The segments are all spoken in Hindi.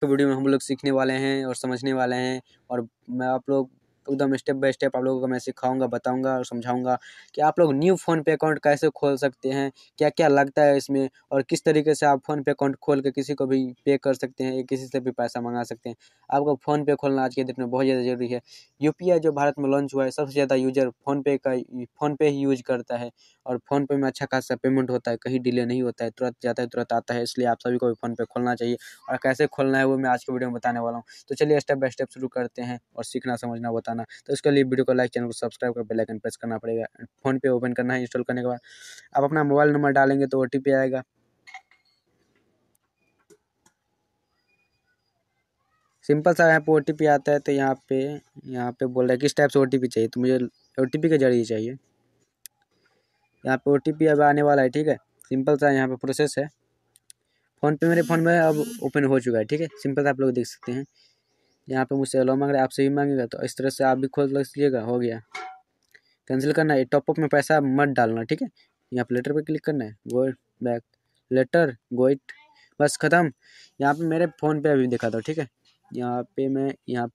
तो वीडियो में हम लोग सीखने वाले हैं और समझने वाले हैं और मैं आप लोग एकदम स्टेप बाय स्टेप आप लोगों को मैं सिखाऊंगा बताऊंगा और समझाऊंगा कि आप लोग न्यू फ़ोनपे अकाउंट कैसे खोल सकते हैं क्या क्या लगता है इसमें और किस तरीके से आप फ़ोनपे अकाउंट खोल के किसी को भी पे कर सकते हैं किसी से भी पैसा मंगा सकते हैं आपको फ़ोनपे खोलना आज के डेट में बहुत ज़्यादा जरूरी है यू जो भारत में लॉन्च हुआ है सबसे ज़्यादा यूजर फोन पे का फोन पे ही यूज करता है और फ़ोनपे में अच्छा खासा पेमेंट होता है कहीं डिले नहीं होता है तुरंत जाता है तुरंत आता है इसलिए आप सभी को भी फोन पे खोलना चाहिए और कैसे खोलना है वो मैं आज के वीडियो में बताने वाला हूँ तो चलिए स्टेप बाय स्टेप शुरू करते हैं और सीखना समझना बताना बताना तो उसके लिए वीडियो को लाइक चैनल को सब्सक्राइब कर बेलाइकन प्रेस करना पड़ेगा फोन पे ओपन करना है इंस्टॉल करने के बाद आप अपना मोबाइल नंबर डालेंगे तो ओ आएगा सिंपल सा यहाँ पे ओ आता है तो यहाँ पे यहाँ पे बोल रहा है किस टाइप से ओ चाहिए तो मुझे ओ के जरिए चाहिए यहाँ पे ओ अब आने वाला है ठीक है सिंपल सा यहाँ पे प्रोसेस है फ़ोन पे मेरे फ़ोन में अब ओपन हो चुका है ठीक है सिंपल सा आप लोग देख सकते हैं यहाँ पे मुझसे अलाउ मांग रहा है आपसे भी मांगेगा तो इस तरह से आप भी खोल लीजिएगा हो गया कैंसिल करना है टॉपअप में पैसा मत डालना ठीक है यहाँ पे लेटर पे क्लिक करना है गो बैक लेटर इट बस ख़त्म यहाँ पे मेरे फ़ोन पे अभी दिखाता हूँ ठीक है यहाँ पे मैं यहाँ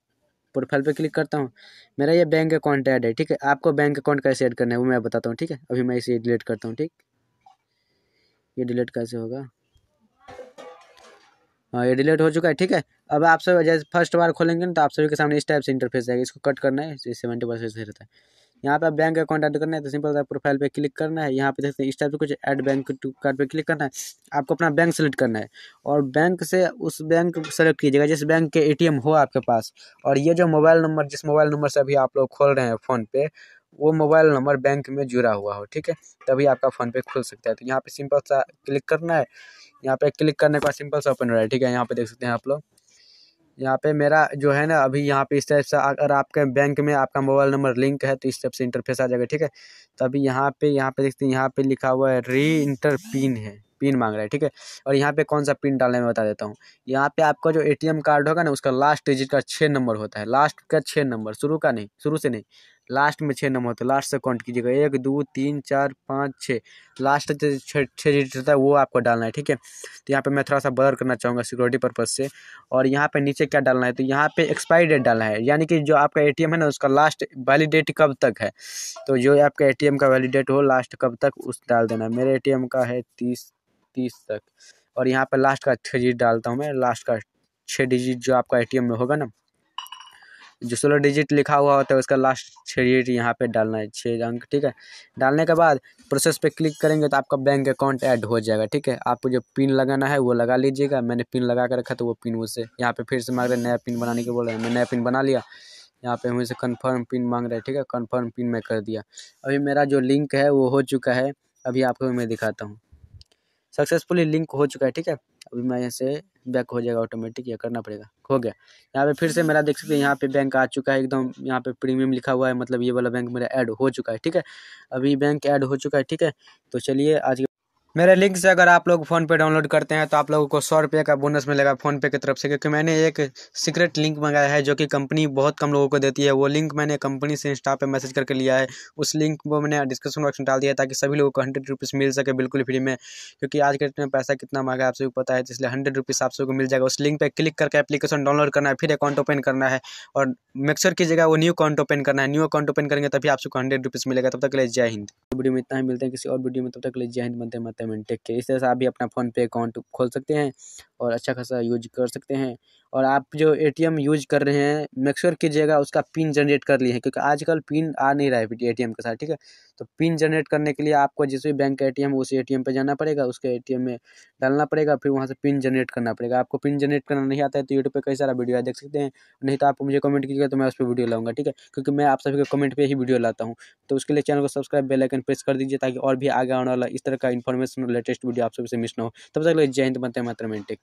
प्रोफाइल पे क्लिक करता हूँ मेरा ये बैंक अकाउंट ऐड है ठीक है आपको बैंक अकाउंट कैसे ऐड करना है वो मैं बताता हूँ ठीक है अभी मैं इसे डिलीट करता हूँ ठीक ये डिलीट कैसे होगा हाँ ये डिलीट हो चुका है ठीक है अब आप सब जैसे फर्स्ट बार खोलेंगे ना तो आप सभी के सामने इस टाइप से इंटरफेस आएगा इसको कट करना है सेवेंटी परसेंट से रहता है यहाँ पे आप बैंक अकाउंट ऐड करना है तो सिंपल आप प्रोफाइल पे क्लिक करना है यहाँ पे देखते हैं इस टाइप से कुछ ऐड बैंक टू कार्ड पे क्लिक करना है आपको अपना बैंक सेलेक्ट करना है और बैंक से उस बैंक सेलेक्ट कीजिएगा जिस बैंक के एटीएम हो आपके पास और ये जो मोबाइल नंबर जिस मोबाइल नंबर से अभी आप लोग खोल रहे हैं फ़ोन पे वो मोबाइल नंबर बैंक में जुड़ा हुआ हो ठीक है तभी आपका फ़ोनपे खुल सकता है तो यहाँ पे सिंपल सा क्लिक करना है यहाँ पे क्लिक करने के बाद सिंपल सा ओपन हो रहा है ठीक है यहाँ पे देख सकते हैं आप लोग यहाँ पे मेरा जो है ना अभी यहाँ पे इस टाइप से अगर आपके बैंक में आपका मोबाइल नंबर लिंक है तो इस टाइप से इंटरफेस आ जाएगा ठीक है तो अभी यहाँ पे यहाँ पे देखते हैं यहाँ पे लिखा हुआ है री इंटर पिन है पिन मांग रहा है ठीक है और यहाँ पे कौन सा पिन डालने में बता देता हूँ यहाँ पे आपका जो एटीएम कार्ड होगा ना उसका लास्ट डिजिट का छः नंबर होता है लास्ट का छः नंबर शुरू का नहीं शुरू से नहीं तो लास्ट में छः नंबर होता है लास्ट से काउंट कीजिएगा एक दो तीन चार पाँच छः लास्ट छः छः डिजिट होता है वो आपको डालना है ठीक है तो यहाँ पे मैं थोड़ा सा बदल करना चाहूँगा सिक्योरिटी पर्पज़ से और यहाँ पे नीचे क्या डालना है तो यहाँ पे एक्सपायरी डेट डालना है यानी कि जो आपका ए है ना उसका लास्ट वैलिडेट कब तक है तो जो आपका ए का वैलिडेट हो लास्ट कब तक उस डाल देना है मेरे ए का है तीस तीस तक और यहाँ पर लास्ट का छः डिजिट डालता हूँ मैं लास्ट का छः डिजिट जो आपका ए में होगा ना जो सोलह डिजिट लिखा हुआ होता है उसका लास्ट छः डिजिट यहाँ पे डालना है छः अंक ठीक है डालने के बाद प्रोसेस पे क्लिक करेंगे तो आपका बैंक अकाउंट ऐड हो जाएगा ठीक है आपको जो पिन लगाना है वो लगा लीजिएगा मैंने पिन लगा के रखा तो वो पिन उससे यहाँ पे फिर से मांग रहे नया पिन बनाने के बोल रहे हैं मैं नया पिन बना लिया यहाँ पे मुझसे कन्फर्म पिन मांग रहे हैं ठीक है कन्फर्म पिन मैं कर दिया अभी मेरा जो लिंक है वो हो चुका है अभी आपको मैं दिखाता हूँ सक्सेसफुली लिंक हो चुका है ठीक है अभी मैं यहाँ से बैक हो जाएगा ऑटोमेटिक या करना पड़ेगा हो गया यहाँ पे फिर से मेरा देख सकते हैं यहाँ पे बैंक आ चुका है एकदम यहाँ पे प्रीमियम लिखा हुआ है मतलब ये वाला बैंक मेरा ऐड हो चुका है ठीक है अभी बैंक ऐड हो चुका है ठीक है तो चलिए आज मेरे लिंक से अगर आप लोग फ़ोन पे डाउनलोड करते हैं तो आप लोगों को सौ रुपये का बोनस मिलेगा फ़ोन पे की तरफ से क्योंकि मैंने एक सीक्रेट लिंक मंगाया है जो कि कंपनी बहुत कम लोगों को देती है वो लिंक मैंने कंपनी से इंस्टा पे मैसेज करके लिया है उस लिंक को मैंने डिस्क्रिप्शन बॉक्स में डाल दिया ताकि सभी लोगों को हंड्रेड रुपीज़ मिल सके बिल्कुल फ्री में क्योंकि आज के डेट में पैसा कितना महंगा है आप सभी पता है इसलिए हंड्रेड रुपीज़ आप सबको मिल जाएगा उस लिंक पर क्लिक करके एप्लीकेशन डाउनलोड करना है फिर अकाउंट ओपन करना है और मेक्सर कीजिएगा वो न्यू अकाउंट ओपन करना है न्यू अकाउंट ओपन करेंगे तभी आप सबको हंड्रेड रुपीज़ मिलेगा तब तक ले जय हिंद वीडियो में इतना ही मिलते हैं किसी और वीडियो में तब तक ले जय हिंद बनते मत पेमेंट टेक के इस तरह से आप भी अपना फ़ोनपे अकाउंट खोल सकते हैं और अच्छा खासा यूज कर सकते हैं और आप जो ए टी एम यूज़ कर रहे हैं मेक्श्योर कीजिएगा उसका पिन जनरेट कर लिए हैं क्योंकि आजकल पिन आ नहीं रहा है ए टी एम के साथ ठीक है तो पिन जनरेट करने के लिए आपको जिस भी बैंक का ए टी एम उस ए टी जाना पड़ेगा उसके ए टी एम में डालना पड़ेगा फिर वहाँ से पिन जनरेट करना पड़ेगा आपको पिन जनरेट करना नहीं आता है तो यूट्यूब पर कई सारा वीडियो देख सकते हैं नहीं तो आप मुझे कमेंट कीजिएगा तो मैं उस पर वीडियो लाऊंगा ठीक है क्योंकि मैं आप सभी के कमेंट पर ही वीडियो लाता हूँ तो उसके लिए चैनल को सब्सक्राइब बेलाइकन प्रेस कर दीजिए ताकि और भी आगे आने वाला इस तरह का इन्फॉर्मेशन लेटेस्ट वीडियो आप सबसे मिस ना हो तब तक जय हिंद मत मात्र में